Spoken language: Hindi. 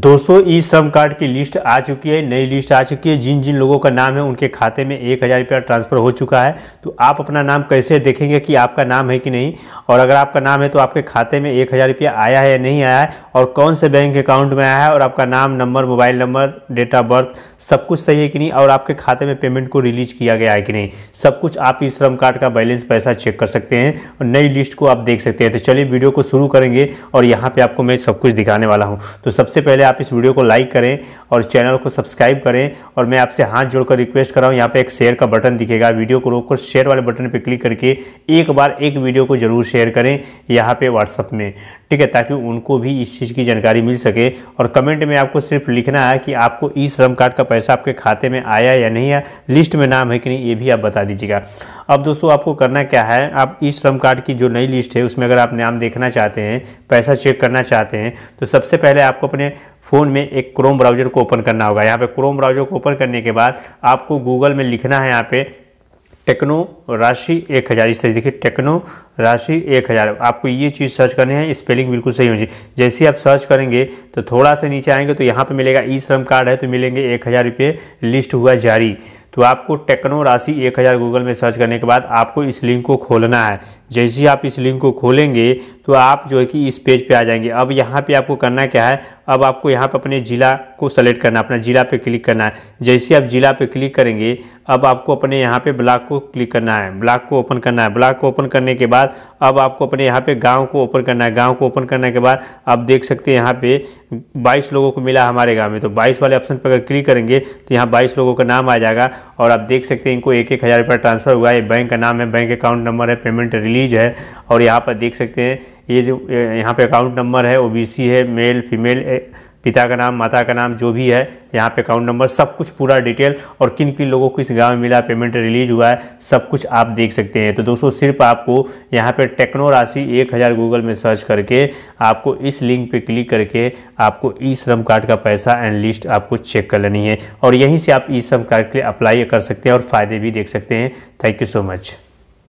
दोस्तों ई श्रम कार्ड की लिस्ट आ चुकी है नई लिस्ट आ चुकी है जिन जिन लोगों का नाम है उनके खाते में एक हज़ार रुपया ट्रांसफ़र हो चुका है तो आप अपना नाम कैसे देखेंगे कि आपका नाम है कि नहीं और अगर आपका नाम है तो आपके खाते में एक हज़ार रुपया आया है या नहीं आया है और कौन से बैंक अकाउंट में आया है और आपका नाम number mobile number date of birth सब कुछ सही है कि नहीं और आपके खाते में पेमेंट को रिलीज किया गया है कि नहीं सब कुछ आप ई श्रम कार्ड का बैलेंस पैसा चेक कर सकते हैं और नई लिस्ट को आप देख सकते हैं तो चलिए वीडियो को शुरू करेंगे और यहाँ पर आपको मैं सब कुछ दिखाने वाला हूँ तो सबसे पहले पहले आप इस वीडियो को लाइक करें और चैनल को सब्सक्राइब करें और मैं आपसे हाथ जोड़कर रिक्वेस्ट कर रहा हूँ यहाँ पे एक शेयर का बटन दिखेगा वीडियो को रोककर शेयर वाले बटन पर क्लिक करके एक बार एक वीडियो को जरूर शेयर करें यहाँ पे व्हाट्सअप में ठीक है ताकि उनको भी इस चीज़ की जानकारी मिल सके और कमेंट में आपको सिर्फ लिखना है कि आपको ई श्रम कार्ड का पैसा आपके खाते में आया या नहीं आया लिस्ट में नाम है कि नहीं ये भी आप बता दीजिएगा अब दोस्तों आपको करना क्या है आप ई श्रम कार्ड की जो नई लिस्ट है उसमें अगर आप नाम देखना चाहते हैं पैसा चेक करना चाहते हैं तो सबसे पहले आपको अपने फ़ोन में एक क्रोम ब्राउज़र को ओपन करना होगा यहाँ पे क्रोम ब्राउज़र को ओपन करने के बाद आपको गूगल में लिखना है यहाँ पे टेक्नो राशि एक हज़ार इस तरीके देखिए टेक्नो राशि एक हज़ार आपको ये चीज़ सर्च करनी है स्पेलिंग बिल्कुल सही होनी चाहिए जैसे आप सर्च करेंगे तो थोड़ा सा नीचे आएंगे तो यहाँ पे मिलेगा ई श्रम कार्ड है तो मिलेंगे एक हज़ार रुपये लिस्ट हुआ जारी तो आपको टेक्नो राशि एक हज़ार गूगल में सर्च करने के बाद आपको इस लिंक को खोलना है जैसे ही आप इस लिंक को खोलेंगे तो आप जो है कि इस पेज पे आ जाएंगे अब यहाँ पे आपको करना क्या है अब आपको यहाँ पर अपने ज़िला को सेलेक्ट करना है अपना ज़िला पे क्लिक करना है जैसे आप ज़िला पे क्लिक करेंगे अब आपको अपने यहाँ पे ब्लॉक को क्लिक करना है ब्लॉक को ओपन करना है ब्लॉक को ओपन करने के बाद अब आपको अपने यहाँ पे गाँव को ओपन करना है गाँव को ओपन करने के बाद आप देख सकते हैं यहाँ पे बाईस लोगों को मिला हमारे गाँव में तो बाईस वाले ऑप्शन पर अगर क्लिक करेंगे तो यहाँ बाईस लोगों का नाम आ जाएगा और आप देख सकते हैं इनको एक एक हज़ार रुपया ट्रांसफ़र हुआ है बैंक का नाम है बैंक अकाउंट नंबर है पेमेंट रिलीज है और यहाँ पर देख सकते हैं ये जो यहाँ पे अकाउंट नंबर है ओबीसी है मेल फीमेल पिता का नाम माता का नाम जो भी है यहाँ पे अकाउंट नंबर सब कुछ पूरा डिटेल और किन किन लोगों को इस गाँव में मिला पेमेंट रिलीज हुआ है सब कुछ आप देख सकते हैं तो दोस्तों सिर्फ आपको यहाँ पे टेक्नो राशि एक हज़ार गूगल में सर्च करके आपको इस लिंक पे क्लिक करके आपको ई श्रम कार्ड का पैसा एंड लिस्ट आपको चेक कर लेनी है और यहीं से आप ई श्रम कार्ड के लिए अप्लाई कर सकते हैं और फ़ायदे भी देख सकते हैं थैंक यू सो मच